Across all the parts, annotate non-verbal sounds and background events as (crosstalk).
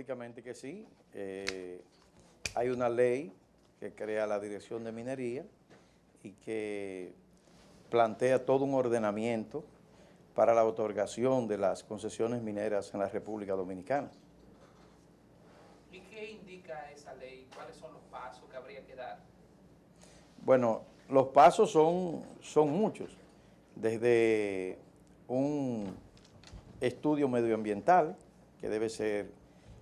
lógicamente que sí. Eh, hay una ley que crea la Dirección de Minería y que plantea todo un ordenamiento para la otorgación de las concesiones mineras en la República Dominicana. ¿Y qué indica esa ley? ¿Cuáles son los pasos que habría que dar? Bueno, los pasos son, son muchos, desde un estudio medioambiental que debe ser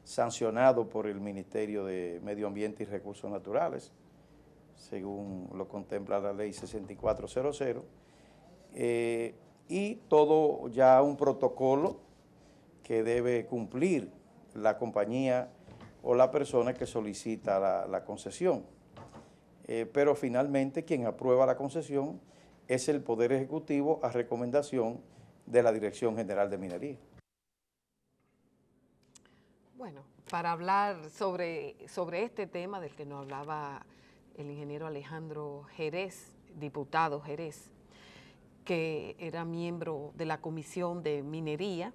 sancionado por el Ministerio de Medio Ambiente y Recursos Naturales, según lo contempla la ley 6400, eh, y todo ya un protocolo que debe cumplir la compañía o la persona que solicita la, concesión. Eh, pero finalmente quien aprueba la concesión es el Poder Ejecutivo a recomendación de la Dirección General de Minería. Bueno, para hablar sobre, este tema del que nos hablaba el ingeniero Alejandro Jerez, diputado Jerez, que era miembro de la Comisión de Minería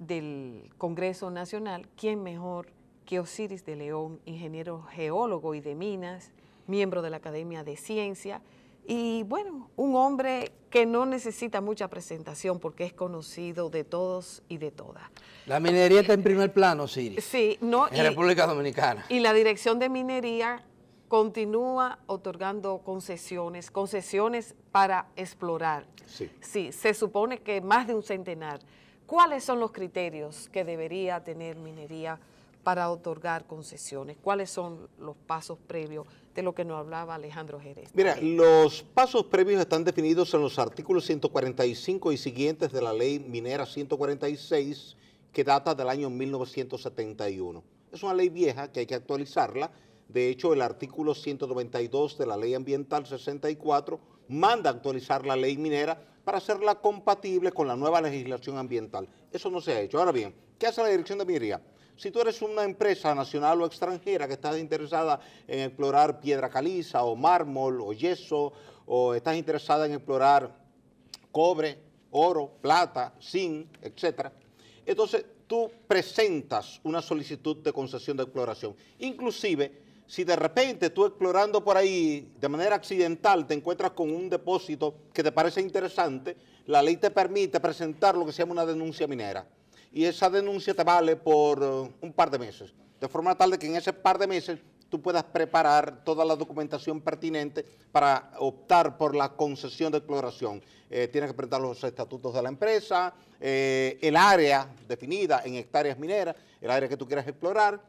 del Congreso Nacional, ¿quién mejor que Osiris de León, ingeniero geólogo y de minas, miembro de la Academia de Ciencia, y bueno, un hombre que no necesita mucha presentación porque es conocido de todos y de todas. La minería está en eh, primer plano, Siri. Sí, no. En República Dominicana. Y la Dirección de Minería continúa otorgando concesiones, concesiones para explorar. Sí. Sí, se supone que más de un centenar. ¿Cuáles son los criterios que debería tener minería? para otorgar concesiones? ¿Cuáles son los pasos previos de lo que nos hablaba Alejandro Jerez? Mira, los pasos previos están definidos en los artículos 145 y siguientes de la ley minera 146 que data del año 1971. Es una ley vieja que hay que actualizarla. De hecho, el artículo 192 de la Ley Ambiental 64 manda actualizar la ley minera para hacerla compatible con la nueva legislación ambiental. Eso no se ha hecho. Ahora bien, ¿qué hace la Dirección de Minería? Si tú eres una empresa nacional o extranjera que estás interesada en explorar piedra caliza o mármol o yeso, o estás interesada en explorar cobre, oro, plata, zinc, etc. Entonces tú presentas una solicitud de concesión de exploración. Inclusive, si de repente tú explorando por ahí de manera accidental te encuentras con un depósito que te parece interesante, la ley te permite presentar lo que se llama una denuncia minera y esa denuncia te vale por eh, un par de meses. De forma tal de que en ese par de meses tú puedas preparar toda la documentación pertinente para optar por la concesión de exploración. Eh, tienes que presentar los estatutos de la empresa, eh, el área definida en hectáreas mineras, el área que tú quieras explorar,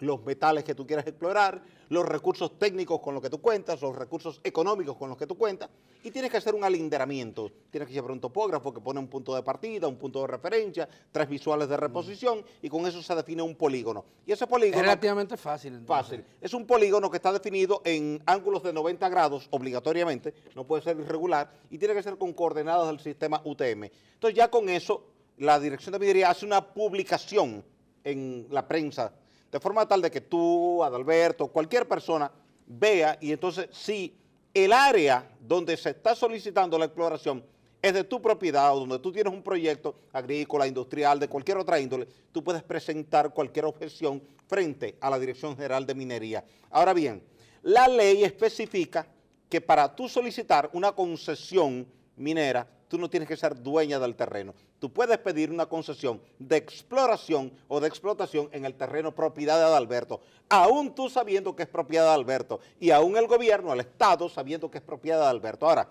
los metales que tú quieras explorar, los recursos técnicos con los que tú cuentas, los recursos económicos con los que tú cuentas, y tienes que hacer un alinderamiento. Tienes que llevar un topógrafo que pone un punto de partida, un punto de referencia, tres visuales de mm. reposición, y con eso se define un polígono. Y ese polígono... Es relativamente fácil. Fácil. Es un polígono que está definido en ángulos de 90 grados, obligatoriamente, no puede ser irregular, y tiene que ser con coordenadas del sistema UTM. Entonces ya con eso, la Dirección de Minería hace una publicación en la prensa de forma tal de que tú, Adalberto, cualquier persona vea y entonces si el área donde se está solicitando la exploración es de tu propiedad o donde tú tienes un proyecto agrícola, industrial, de cualquier otra índole, tú puedes presentar cualquier objeción frente a la Dirección General de Minería. Ahora bien, la ley especifica que para tú solicitar una concesión minera, tú no tienes que ser dueña del terreno. Tú puedes pedir una concesión de exploración o de explotación en el terreno propiedad de Alberto, aún tú sabiendo que es propiedad de Alberto y aún el gobierno, el Estado, sabiendo que es propiedad de Alberto. Ahora,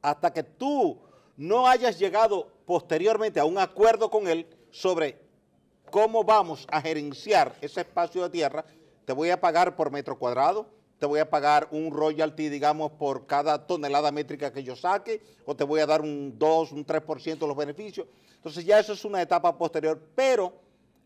hasta que tú no hayas llegado posteriormente a un acuerdo con él sobre cómo vamos a gerenciar ese espacio de tierra, te voy a pagar por metro cuadrado, te voy a pagar un royalty, digamos, por cada tonelada métrica que yo saque, o te voy a dar un 2, un 3% de los beneficios. Entonces ya eso es una etapa posterior, pero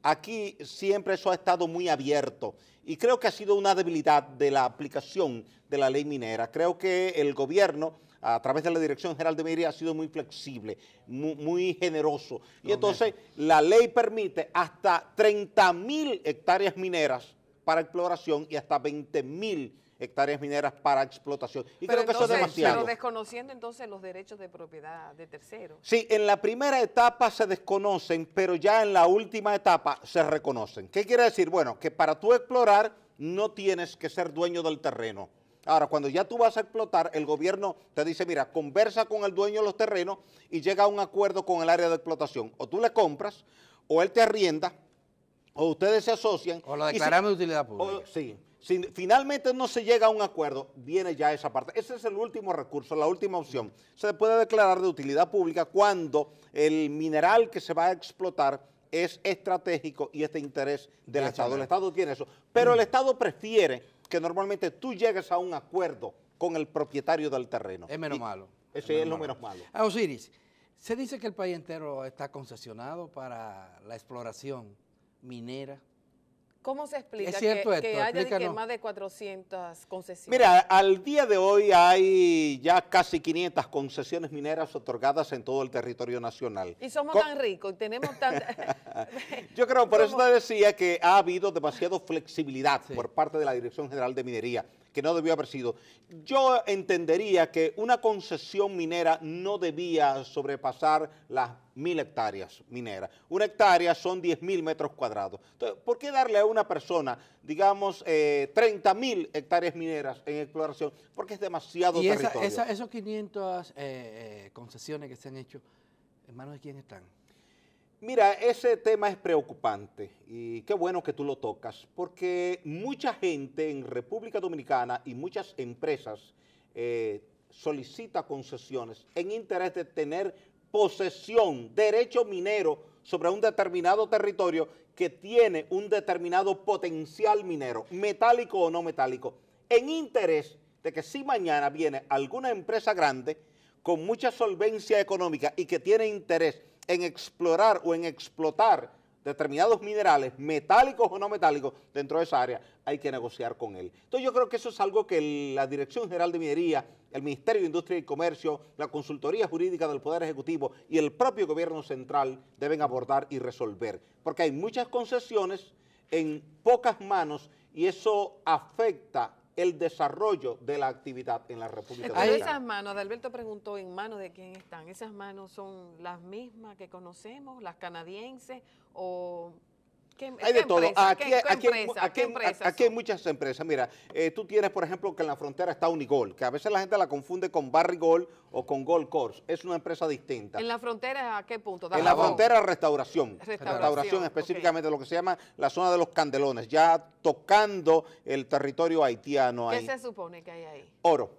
aquí siempre eso ha estado muy abierto y creo que ha sido una debilidad de la aplicación de la ley minera. Creo que el gobierno a través de la Dirección General de Minería ha sido muy flexible, muy, generoso. Y entonces la ley permite hasta 30 mil hectáreas mineras para exploración y hasta 20 mil hectáreas mineras para explotación. Y creo que eso es demasiado. Pero desconociendo entonces los derechos de propiedad de terceros. Sí, en la primera etapa se desconocen, pero ya en la última etapa se reconocen. ¿Qué quiere decir? Bueno, que para tú explorar no tienes que ser dueño del terreno. Ahora, cuando ya tú vas a explotar, el gobierno te dice, mira, conversa con el dueño de los terrenos y llega a un acuerdo con el área de explotación. O tú le compras, o él te arrienda, o ustedes se asocian. O lo declaramos de utilidad pública. sí. Si finalmente no se llega a un acuerdo, viene ya esa parte. Ese es el último recurso, la última opción. Se puede declarar de utilidad pública cuando el mineral que se va a explotar es estratégico y es de interés del Estado. El Estado tiene eso. Pero el mm. Estado prefiere que normalmente tú llegues a un acuerdo con el propietario del terreno. Es menos malo. Ese es, lo menos malo. A Osiris, se dice que el país entero está concesionado para la exploración minera ¿Cómo se explica que, haya más de 400 concesiones? Mira, al día de hoy hay ya casi 500 concesiones mineras otorgadas en todo el territorio nacional. Y somos tan ricos, y tenemos tan... (laughs) (laughs) Yo creo, por eso te decía que ha habido demasiada flexibilidad por parte de la Dirección General de Minería que no debió haber sido. Yo entendería que una concesión minera no debía sobrepasar las mil hectáreas mineras. Una hectárea son 10 mil metros cuadrados. Entonces, ¿por qué darle a una persona, digamos, eh, treinta mil hectáreas mineras en exploración? Porque es demasiado territorio. esos 500 eh, eh, concesiones que se han hecho, ¿en manos de quién están? Mira, ese tema es preocupante y qué bueno que tú lo tocas, porque mucha gente en República Dominicana y muchas empresas eh, solicita concesiones en interés de tener posesión, derecho minero sobre un determinado territorio que tiene un determinado potencial minero, metálico o no metálico, en interés de que si mañana viene alguna empresa grande con mucha solvencia económica y que tiene interés en explorar o en explotar determinados minerales, metálicos o no metálicos, dentro de esa área, hay que negociar con él. Entonces yo creo que eso es algo que la Dirección General de Minería, el Ministerio de Industria y Comercio, la Consultoría Jurídica del Poder Ejecutivo y el propio Gobierno Central deben abordar y resolver, porque hay muchas concesiones en pocas manos y eso afecta el desarrollo de la actividad en la República Dominicana. esas manos, Alberto preguntó en manos de quién están. ¿Esas manos son las mismas que conocemos, las canadienses o Em-, hay de todo. Aquí, hay muchas empresas. Mira, eh, tú tienes, por ejemplo, que en la frontera está Unigol, que a veces la gente la confunde con barry Barrigol o con Gold Course. Es una empresa distinta. ¿En la frontera a qué punto? En la frontera restauración. Restauración, restauración específicamente, lo que se llama la zona de los candelones, ya tocando el territorio haitiano. ¿Qué se supone que hay ahí? Oro.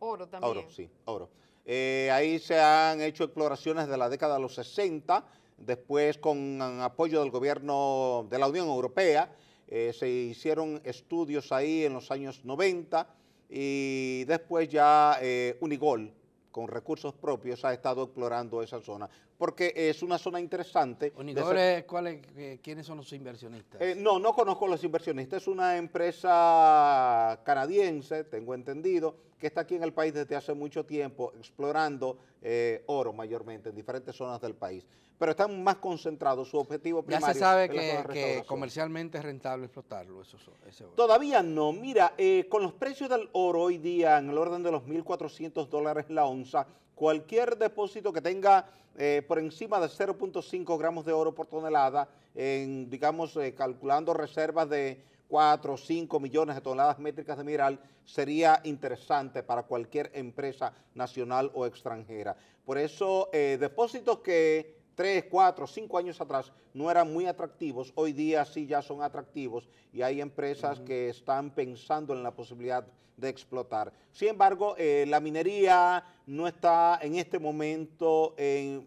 Oro también. Oro, sí, oro. Eh, ahí se han hecho exploraciones de la década de los 60 después con apoyo del gobierno de la Unión Europea, eh, se hicieron estudios ahí en los años 90 y después ya eh, Unigol, con recursos propios, ha estado explorando esa zona porque es una zona interesante. Eh, ¿quiénes son los inversionistas? Eh, no, no conozco los inversionistas. Es una empresa canadiense, tengo entendido, que está aquí en el país desde hace mucho tiempo explorando eh, oro mayormente en diferentes zonas del país. Pero están más concentrados, su objetivo primario. Ya se sabe que, comercialmente es rentable explotarlo, eso, ese oro. Todavía no. Mira, con los precios del oro hoy día en el orden de los 1.400 dólares la onza, Cualquier depósito que tenga eh, por encima de 0.5 gramos de oro por tonelada, en, digamos, eh, calculando reservas de 4 o 5 millones de toneladas métricas de mineral sería interesante para cualquier empresa nacional o extranjera. Por eso, eh, depósitos que tres, cuatro, cinco años atrás no eran muy atractivos, hoy día sí ya son atractivos y hay empresas que están pensando en la posibilidad de explotar. Sin embargo, eh, la minería no está en este momento en,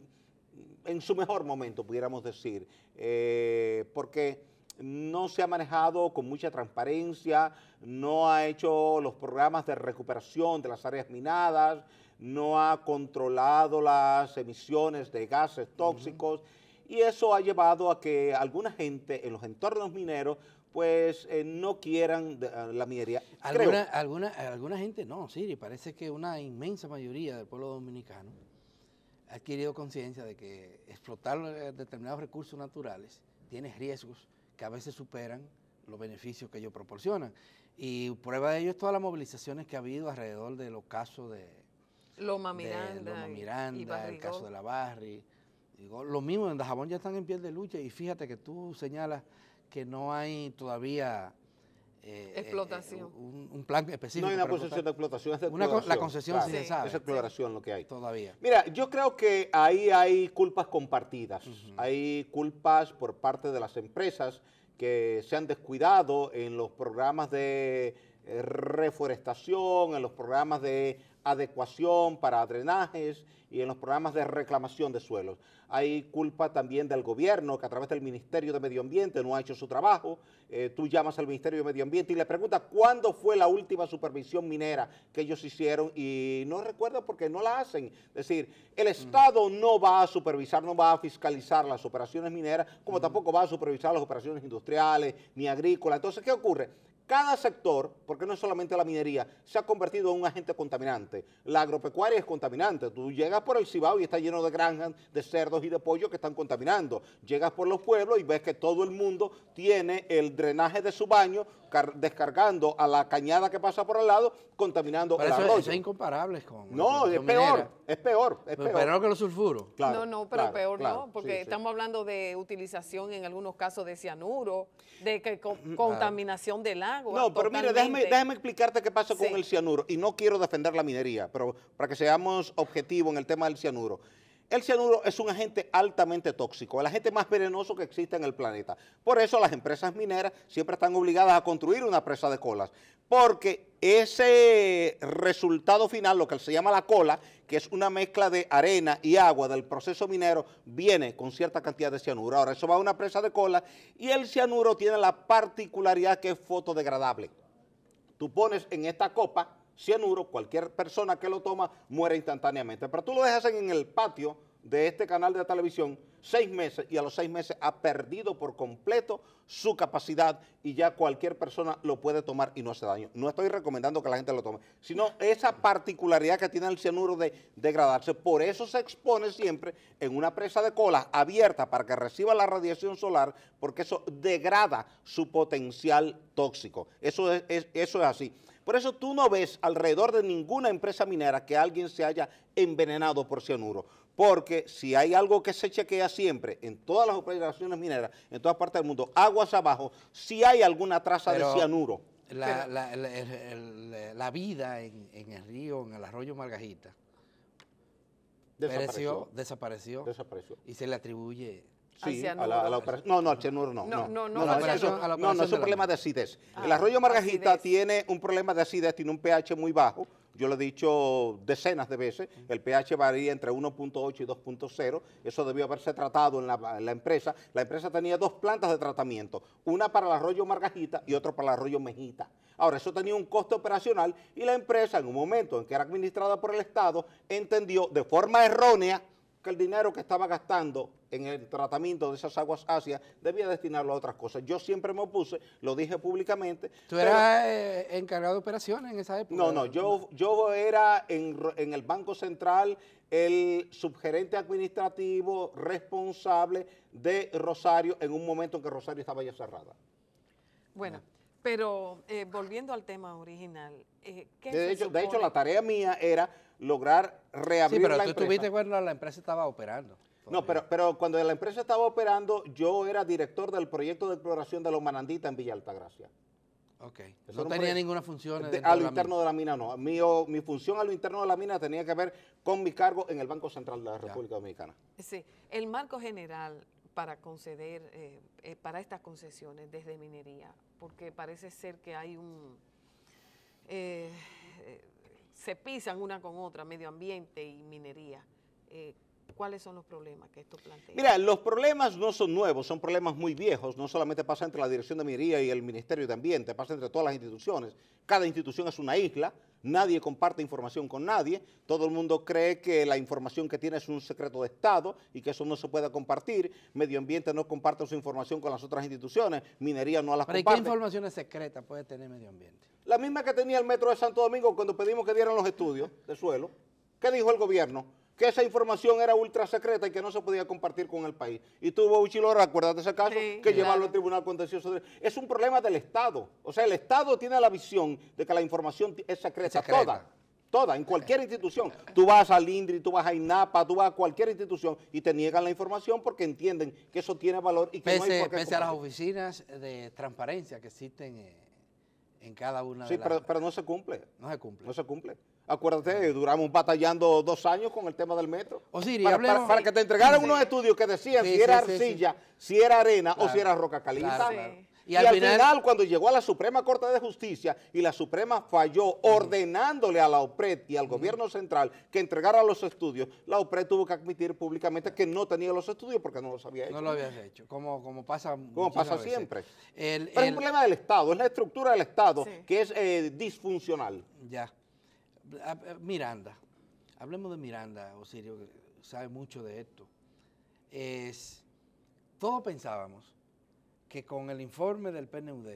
su mejor momento, pudiéramos decir, eh, porque no se ha manejado con mucha transparencia, no ha hecho los programas de recuperación de las áreas minadas, no ha controlado las emisiones de gases tóxicos y eso ha llevado a que alguna gente en los entornos mineros pues eh, no quieran eh, la minería. Alguna, alguna, alguna, gente no, Siri, parece que una inmensa mayoría del pueblo dominicano ha adquirido conciencia de que explotar eh, determinados recursos naturales tiene riesgos que a veces superan los beneficios que ellos proporcionan. Y prueba de ello es todas las movilizaciones que ha habido alrededor de los casos de Loma Miranda, Loma Miranda el caso de la Barri. Digo, lo mismo en Dajabón ya están en pie de lucha y fíjate que tú señalas que no hay todavía eh, eh, eh, explotación. un, plan específico. No hay una concesión de explotación, es de la concesión sí, se exploración lo que hay. Todavía. Mira, yo creo que ahí hay culpas compartidas. Hay culpas por parte de las empresas que se han descuidado en los programas de eh, reforestación, en los programas de adecuación para drenajes y en los programas de reclamación de suelos. Hay culpa también del gobierno que a través del Ministerio de Medio Ambiente no ha hecho su trabajo. Eh, tú llamas al Ministerio de Medio Ambiente y le preguntas cuándo fue la última supervisión minera que ellos hicieron y no recuerdo porque no la hacen. Es decir, el Estado no va a supervisar, no va a fiscalizar las operaciones mineras, como tampoco va a supervisar las operaciones industriales ni agrícolas. Entonces, ¿qué ocurre? Cada sector, porque no es solamente la minería, se ha convertido en un agente contaminante. La agropecuaria es contaminante. Tú llegas por el Cibao y está lleno de granjas, de cerdos y de pollo que están contaminando. Llegas por los pueblos y ves que todo el mundo tiene el drenaje de su baño descargando a la cañada que pasa por al lado, contaminando el eso, Eso es incomparable con... No, es peor es peor. Es peor. peor que los sulfuros. Claro, no, no, pero peor no, porque estamos hablando de utilización en algunos casos de cianuro, de que contaminación del agua. No, pero mire, déjame, déjame, explicarte qué pasa con el cianuro. Y no quiero defender la minería, pero para que seamos objetivos en el tema del cianuro. El cianuro es un agente altamente tóxico, el agente más venenoso que existe en el planeta. Por eso las empresas mineras siempre están obligadas a construir una presa de colas, porque ese resultado final, lo que se llama la cola, que es una mezcla de arena y agua del proceso minero, viene con cierta cantidad de cianuro. Ahora, eso va a una presa de cola y el cianuro tiene la particularidad que es fotodegradable. Tú pones en esta copa cianuro, cualquier persona que lo toma muere instantáneamente. Pero tú lo dejas en el patio de este canal de televisión seis meses y a los seis meses ha perdido por completo su capacidad y ya cualquier persona lo puede tomar y no hace daño. No estoy recomendando que la gente lo tome, sino esa particularidad que tiene el cianuro de degradarse. Por eso se expone siempre en una presa de cola abierta para que reciba la radiación solar, porque eso degrada su potencial tóxico. Eso es, eso es así. Por eso tú no ves alrededor de ninguna empresa minera que alguien se haya envenenado por cianuro. Porque si hay algo que se chequea siempre en todas las operaciones mineras, en todas partes del mundo, aguas abajo, si hay alguna traza de cianuro. La, vida en, el río, en el arroyo Margajita, desapareció, desapareció. Y se le atribuye Sí, a la, operación. No, no, al cianuro no. No, no, no. No, no, es un problema de acidez. Ah, el arroyo Margajita tiene un problema de acidez, tiene un pH muy bajo. Yo lo he dicho decenas de veces, el pH varía entre 1.8 y 2.0, eso debió haberse tratado en la, en la, empresa. La empresa tenía dos plantas de tratamiento, una para el arroyo Margajita y otra para el arroyo Mejita. Ahora, eso tenía un coste operacional y la empresa, en un momento en que era administrada por el Estado, entendió de forma errónea que el dinero que estaba gastando en el tratamiento de esas aguas ácidas debía destinarlo a otras cosas. Yo siempre me opuse, lo dije públicamente. ¿Tú eras eh, encargado de operaciones en esa época? No, no, yo, yo era en, en el Banco Central el subgerente administrativo responsable de Rosario en un momento en que Rosario estaba ya cerrada. Bueno. Pero eh, volviendo al tema original, eh, ¿qué de, hecho, de hecho, la tarea mía era lograr reabrir sí, pero tú empresa. cuando la empresa estaba operando. No, pero, pero cuando la empresa estaba operando, yo era director del proyecto de exploración de los mananditas en Villa Altagracia. Ok. no tenía ninguna función. De, a lo interno de la mina, no. Mi, función a lo interno de la mina tenía que ver con mi cargo en el Banco Central de la República Dominicana. Sí. El marco general para conceder, eh, para estas concesiones desde minería, porque parece ser que hay un... Eh, eh, se pisan una con otra, medio ambiente y minería. Eh, ¿Cuáles son los problemas que esto plantea? Mira, los problemas no son nuevos, son problemas muy viejos. No solamente pasa entre la Dirección de Minería y el Ministerio de Ambiente, pasa entre todas las instituciones. Cada institución es una isla, nadie comparte información con nadie, todo el mundo cree que la información que tiene es un secreto de Estado y que eso no se puede compartir, medio ambiente no comparte su información con las otras instituciones, minería no las comparte. ¿Pero qué informaciones secretas puede tener medio ambiente? La misma que tenía el Metro de Santo Domingo cuando pedimos que dieran los estudios de suelo. ¿Qué dijo el gobierno? que esa información era ultra secreta y que no se podía compartir con el país. Y tú, Bouchilor, acuérdate ese caso, que llevarlo al Tribunal Contencioso. De... Es un problema del Estado. O sea, el Estado tiene la visión de que la información es secreta, toda. Toda, en cualquier institución. Tú vas al INDRI, tú vas a INAPA, tú vas a cualquier institución y te niegan la información porque entienden que eso tiene valor y que no hay por Pese a las oficinas de transparencia que existen en cada una de las... Sí, pero no se cumple. No se cumple. No se cumple. Acuérdate, duramos batallando dos años con el tema del metro. Oh, para, para, que te entregaran unos estudios que decían si era arcilla, si era arena o si era roca caliza. Y, al, final, cuando llegó a la Suprema Corte de Justicia y la Suprema falló ordenándole a la OPRED y al gobierno central que entregara los estudios, la OPRED tuvo que admitir públicamente que no tenía los estudios porque no los había hecho. No lo había hecho, como, como pasa Como pasa siempre. El, es un problema del Estado, es la estructura del Estado que es eh, disfuncional. Ya. Miranda, hablemos de Miranda, Osirio, que sabe mucho de esto. Es, todos pensábamos que con el informe del PNUD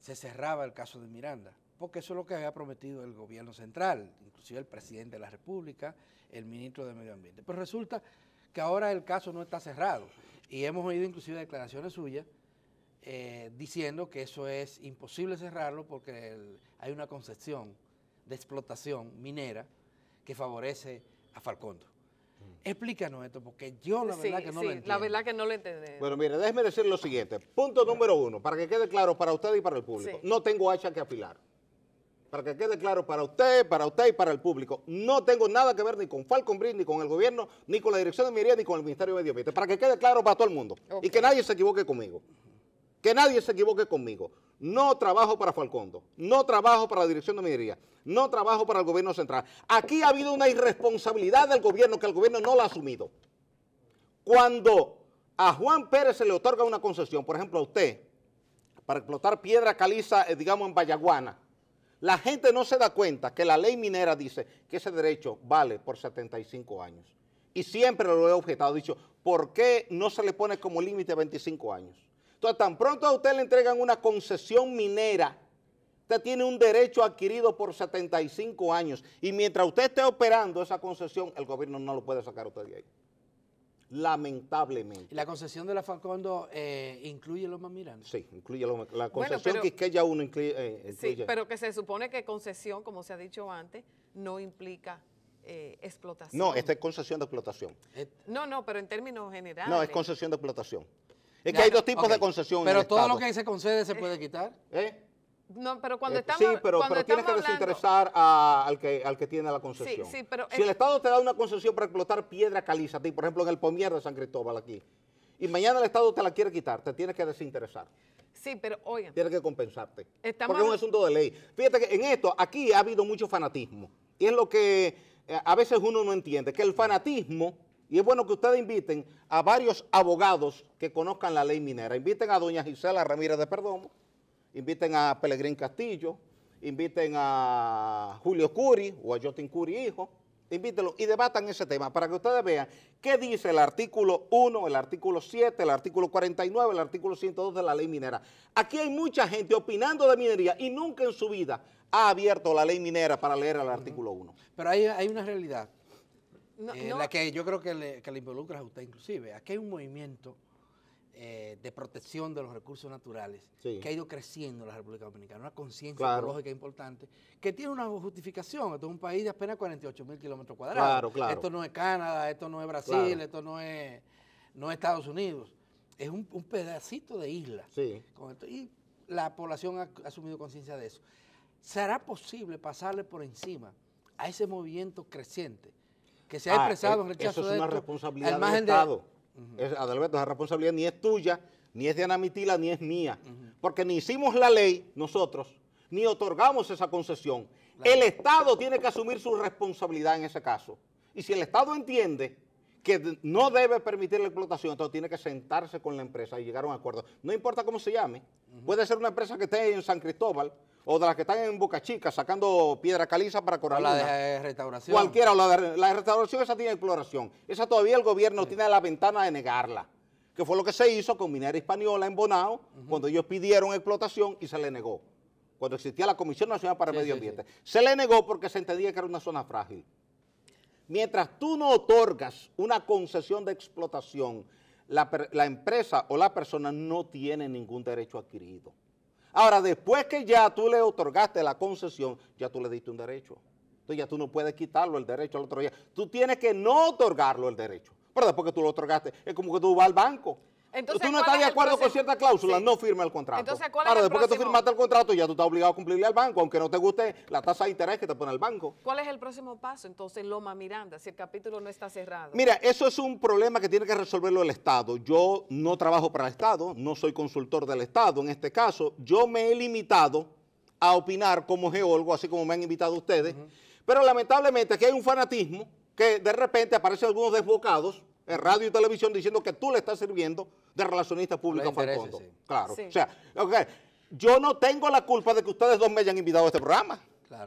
se cerraba el caso de Miranda, porque eso es lo que había prometido el gobierno central, inclusive el presidente de la República, el ministro de Medio Ambiente. Pero resulta que ahora el caso no está cerrado y hemos oído inclusive declaraciones suyas eh, diciendo que eso es imposible cerrarlo porque hay una concepción de explotación minera que favorece a Falcondo. Mm. Explícanos esto, porque yo la verdad que no lo entiendo. la verdad que no lo entiendo. Bueno, mire, déjeme decir lo siguiente. Punto número uno, para que quede claro para usted y para el público. No tengo hacha que afilar. Para que quede claro para usted, para usted y para el público. No tengo nada que ver ni con Falcon ni con el gobierno, ni con la Dirección de Minería, ni con el Ministerio de Medio Ambiente. Para que quede claro para todo el mundo. Y que nadie se equivoque conmigo. Que nadie se equivoque conmigo. No trabajo para Falcondo, no trabajo para la Dirección de Minería, no trabajo para el gobierno central. Aquí ha habido una irresponsabilidad del gobierno que el gobierno no la ha asumido. Cuando a Juan Pérez se le otorga una concesión, por ejemplo a usted, para explotar piedra caliza, eh, digamos en Vallaguana, la gente no se da cuenta que la ley minera dice que ese derecho vale por 75 años. Y siempre lo he objetado, dicho, ¿por qué no se le pone como límite 25 años? Entonces, tan pronto a usted le entregan una concesión minera, usted tiene un derecho adquirido por 75 años. Y mientras usted esté operando esa concesión, el gobierno no lo puede sacar a usted de ahí. Lamentablemente. ¿La concesión de la Facondo eh, incluye incluye más Miranda? Sí, incluye Loma La concesión bueno, pero, que 1 incluye, eh, Sí, pero que se supone que concesión, como se ha dicho antes, no implica eh, explotación. No, esta es concesión de explotación. No, no, pero en términos generales. No, es concesión de explotación. Es que hay dos tipos de concesión. Pero todo lo que se concede se puede quitar. ¿Eh? No, pero cuando eh, estamos Sí, pero, cuando pero tienes que desinteresar al, que, tiene la concesión. Sí, pero si el Estado te da una concesión para explotar piedra caliza, ti, por ejemplo, en el Pomier de San Cristóbal aquí, y mañana el Estado te la quiere quitar, te tienes que desinteresar. Sí, pero oigan. Tienes que compensarte. Porque es un asunto de ley. Fíjate que en esto, aquí ha habido mucho fanatismo. Y es lo que eh, a veces uno no entiende, que el fanatismo y es bueno que ustedes inviten a varios abogados que conozcan la ley minera. Inviten a doña Gisela Ramírez de Perdomo, inviten a Pelegrín Castillo, inviten a Julio Curi o a Jotin Curi hijo, invítenlo y debatan ese tema para que ustedes vean qué dice el artículo 1, el artículo 7, el artículo 49, el artículo 102 de la ley minera. Aquí hay mucha gente opinando de minería y nunca en su vida ha abierto la ley minera para leer el artículo 1. Pero hay una realidad. En eh, La que yo creo que le, involucra a usted inclusive. Aquí hay un movimiento eh, de protección de los recursos naturales que ha ido creciendo en la República Dominicana, una conciencia ecológica importante, que tiene una justificación. Esto es un país de apenas 48 mil kilómetros cuadrados. Esto no es Canadá, esto no es Brasil, esto no es, Estados Unidos. Es un, pedacito de isla. y la población ha asumido conciencia de eso. ¿Será posible pasarle por encima a ese movimiento creciente? que se ha ah, expresado e en rechazo eso es una responsabilidad del Estado. Adelberto, esa responsabilidad ni es tuya, ni es de Ana Mitila, ni es mía. Porque ni hicimos la ley nosotros, ni otorgamos esa concesión. El Estado tiene que asumir su responsabilidad en ese caso. Y si el Estado entiende que no debe permitir la explotación, entonces tiene que sentarse con la empresa y llegar a un acuerdo. No importa cómo se llame, puede ser una empresa que esté en San Cristóbal, o de las que están en Boca Chica sacando piedra caliza para corralar la de restauración. Cualquiera, la de, restauración, esa tiene exploración. Esa todavía el gobierno tiene la ventana de negarla, que fue lo que se hizo con Minera Española en Bonao, cuando ellos pidieron explotación y se le negó, cuando existía la Comisión Nacional para el Medio Ambiente. se le negó porque se entendía que era una zona frágil. Mientras tú no otorgas una concesión de explotación, la empresa o la persona no tiene ningún derecho adquirido. Ahora, después que ya tú le otorgaste la concesión, ya tú le diste un derecho. Entonces ya tú no puedes quitarlo el derecho al otro día. Tú tienes que no otorgarlo el derecho. Pero después que tú lo otorgaste, es como que tú vas al banco entonces, tú no estás de acuerdo con cierta cláusula, no firma el contrato. Entonces, Ahora, después que tú firmaste el contrato, ya tú estás obligado a cumplirle al banco, aunque no te guste la tasa de interés que te pone el banco. ¿Cuál es el próximo paso entonces Loma Miranda, si el capítulo no está cerrado? Mira, eso es un problema que tiene que resolverlo el Estado. Yo no trabajo para el Estado, no soy consultor del Estado en este caso. Yo me he limitado a opinar como geólogo, así como me han invitado ustedes. Pero lamentablemente aquí hay un fanatismo que de repente aparecen algunos desbocados en radio y televisión diciendo que tú le estás sirviendo de relacionista público a Falcondo. Claro. O sea, yo no tengo la culpa de que ustedes dos me hayan invitado a este programa.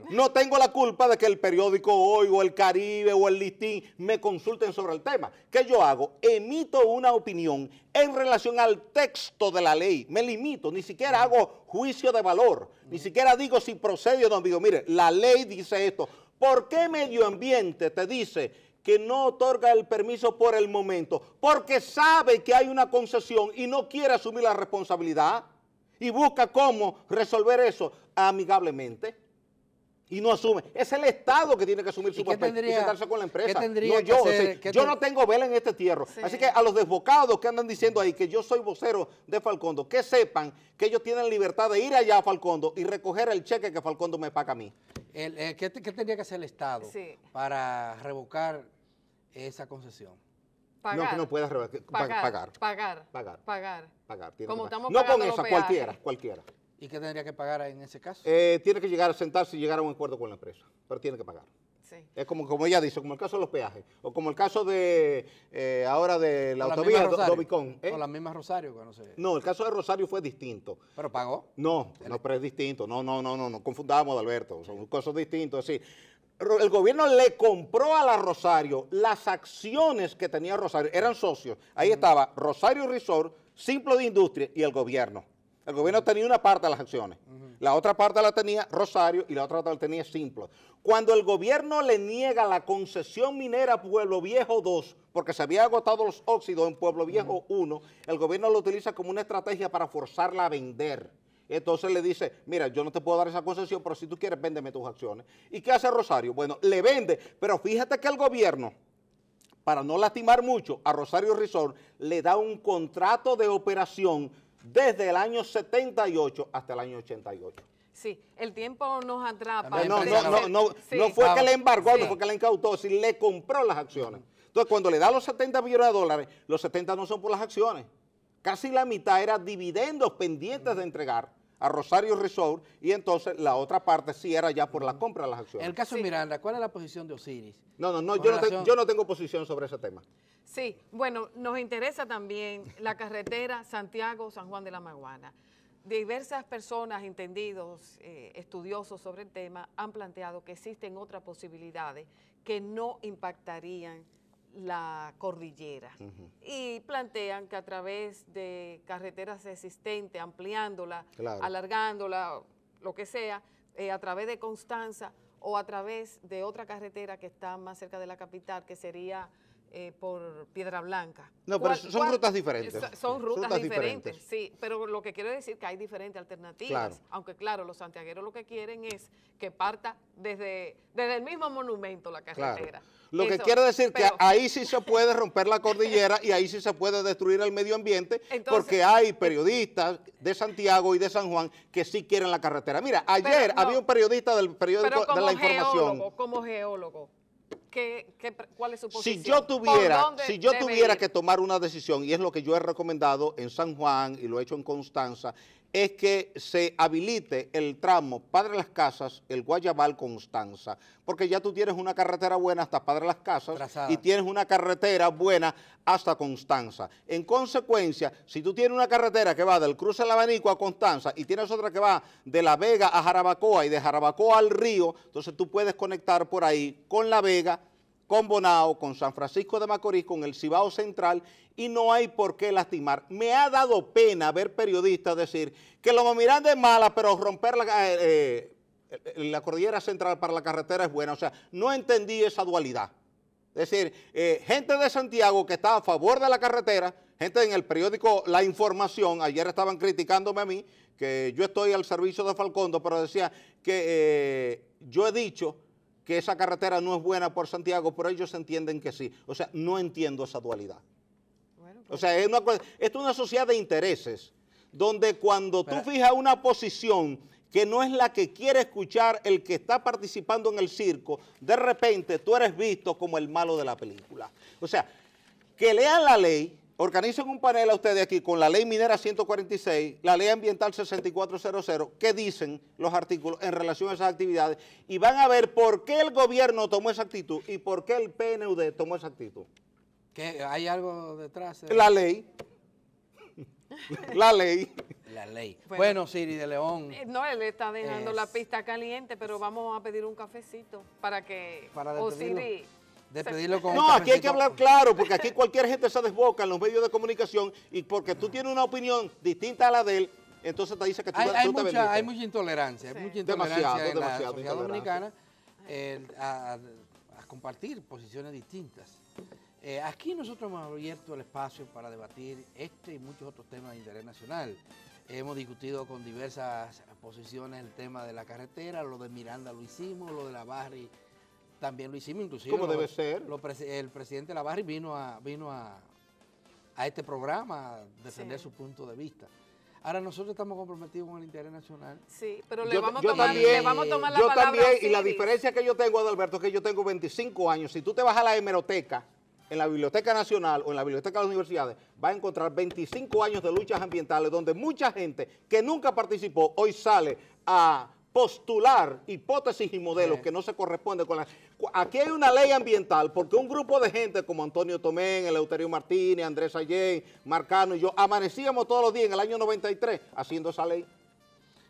No tengo la culpa de que el periódico Hoy o el Caribe o el Listín me consulten sobre el tema. ¿Qué yo hago? Emito una opinión en relación al texto de la ley. Me limito, ni siquiera hago juicio de valor, ni siquiera digo si procede o no. Digo, mire, la ley dice esto. ¿Por qué medio ambiente te dice que no otorga el permiso por el momento, porque sabe que hay una concesión y no quiere asumir la responsabilidad y busca cómo resolver eso amigablemente y no asume. Es el Estado que tiene que asumir su papel y sentarse con la empresa. No, yo, hacer, yo no tengo vela en este tierro. Así que a los desbocados que andan diciendo ahí que yo soy vocero de Falcondo, que sepan que ellos tienen libertad de ir allá a Falcondo y recoger el cheque que Falcondo me paga a mí. Eh, ¿qué, tendría que hacer el Estado para revocar esa concesión. Pagar, no, que no puedas pagar pagar, pagar. pagar. Pagar. Como estamos no con esa, cualquiera, cualquiera. ¿Y qué tendría que pagar en ese caso? Eh, tiene que llegar a sentarse y llegar a un acuerdo con la empresa, pero tiene que pagar. Sí. Es como, como ella dice, como el caso de los peajes, o como el caso de eh, ahora de la autovía O ¿eh? la misma Rosario. no, el caso de Rosario fue distinto. ¿Pero pagó? No, no, pero es distinto. No, no, no, no, no confundamos, Alberto. Son cosas distintas. así el gobierno le compró a la Rosario las acciones que tenía Rosario, eran socios. Ahí estaba Rosario Resort, Simplo de Industria y el gobierno. El gobierno tenía una parte de las acciones, la otra parte la tenía Rosario y la otra la tenía Simplo. Cuando el gobierno le niega la concesión minera a Pueblo Viejo 2, porque se había agotado los óxidos en Pueblo Viejo 1, el gobierno lo utiliza como una estrategia para forzarla a vender. Entonces le dice, mira, yo no te puedo dar esa concesión, pero si tú quieres, véndeme tus acciones. ¿Y qué hace Rosario? Bueno, le vende, pero fíjate que el gobierno, para no lastimar mucho a Rosario Rizón, le da un contrato de operación desde el año 78 hasta el año 88. Sí, el tiempo nos atrapa. No, fue que le embargó, no fue que le incautó, si le compró las acciones. Entonces, cuando le da los 70 millones de dólares, los 70 no son por las acciones. Casi la mitad era dividendos pendientes de entregar a Rosario Resort y entonces la otra parte sí era ya por la compra de las acciones. En el caso Miranda, ¿cuál es la posición de Osiris? No, no, no, yo, no yo no tengo posición sobre ese tema. Sí, bueno, nos interesa también la carretera Santiago-San Juan de la Maguana. Diversas personas, entendidos, eh, estudiosos sobre el tema, han planteado que existen otras posibilidades que no impactarían la cordillera y plantean que a través de carreteras existentes, ampliándola, alargándola, lo que sea, eh, a través de Constanza o a través de otra carretera que está más cerca de la capital, que sería eh, por Piedra Blanca. No, pero son rutas diferentes. Son, rutas, diferentes, sí. Pero lo que quiero decir es que hay diferentes alternativas. Aunque claro, los santiagueros lo que quieren es que parta desde, desde el mismo monumento la carretera. Lo que quiere decir que ahí sí se puede romper la cordillera y ahí sí se puede destruir el medio ambiente porque hay periodistas de Santiago y de San Juan que sí quieren la carretera. Mira, ayer había un periodista del periódico de la información. Geólogo, como geólogo. cuál es su posición? Si yo tuviera, si yo tuviera que tomar una decisión, y es lo que yo he recomendado en San Juan y lo he hecho en Constanza, es que se habilite el tramo Padre Las Casas, el Guayabal Constanza, porque ya tú tienes una carretera buena hasta Padre Las Casas y tienes una carretera buena hasta Constanza. En consecuencia, si tú tienes una carretera que va del cruce del abanico a Constanza y tienes otra que va de La Vega a Jarabacoa y de Jarabacoa al río, entonces tú puedes conectar por ahí con La Vega, con Bonao, con San Francisco de Macorís, con el Cibao Central y no hay por qué lastimar. Me ha dado pena ver periodistas decir que Loma Miranda es mala, pero romper eh, eh, la, cordillera central para la carretera es buena. O sea, no entendí esa dualidad. Es decir, eh, gente de Santiago que está a favor de la carretera, gente en el periódico La Información, ayer estaban criticándome a mí, que yo estoy al servicio de Falcondo, pero decía que yo he dicho que esa carretera no es buena por Santiago, pero ellos entienden que sí. O sea, no entiendo esa dualidad. o pues sea, es una, esto es una sociedad de intereses, donde cuando tú fijas una posición que no es la que quiere escuchar el que está participando en el circo, de repente tú eres visto como el malo de la película. O sea, que lean la ley, Organicen un panel a ustedes aquí con la ley minera 146, la ley ambiental 6400, qué dicen los artículos en relación a esas actividades y van a ver por qué el gobierno tomó esa actitud y por qué el PNUD tomó esa actitud. Que ¿Hay algo detrás? La ley. la ley. La ley. Bueno, Siri de León. Eh, no, él está dejando la pista caliente, pero vamos a pedir un cafecito para que... Para o Siri no, aquí hay que hablar claro, porque aquí cualquier gente se desboca en los medios de comunicación y porque tú tienes una opinión distinta a la de él, entonces te dice que tú, hay, mucha, Hay mucha intolerancia, hay mucha intolerancia en la sociedad dominicana eh, a, compartir posiciones distintas. Eh, aquí nosotros hemos abierto el espacio para debatir este y muchos otros temas de interés nacional. Hemos discutido con diversas posiciones el tema de la carretera, lo de Miranda lo hicimos, lo de la Barri también lo hicimos, inclusive. debe ser. el presidente Lavarri vino a, vino a, este programa a defender su punto de vista. Ahora nosotros estamos comprometidos con el interés nacional. Sí, pero le, vamos, a tomar, también, le yo también, y la diferencia que yo tengo, Adalberto, es que yo tengo 25 años. Si tú te vas a la hemeroteca, en la Biblioteca Nacional o en la Biblioteca de las Universidades, vas a encontrar 25 años de luchas ambientales donde mucha gente que nunca participó hoy sale a postular hipótesis y modelos que no se corresponden con la... Aquí hay una ley ambiental porque un grupo de gente como Antonio Tomé, Eleuterio Martínez, Andrés Allén, Marcano y yo amanecíamos todos los días en el año 93 haciendo esa ley.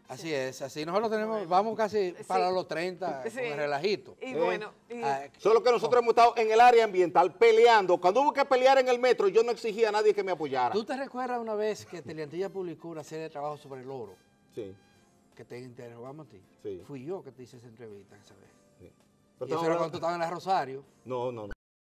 Así es, así nosotros tenemos, vamos casi para los 30 con relajito. Y bueno, ah, solo que nosotros hemos estado en el área ambiental peleando. Cuando hubo que pelear en el metro, yo no exigía a nadie que me apoyara. ¿Tú te recuerdas una vez que Teleantilla publicó una serie de trabajos sobre el oro? Sí que te interrogamos a ti. Fui yo que te hice esa entrevista esa vez. Pero y eso era cuando estaban en la Rosario. No, no, no.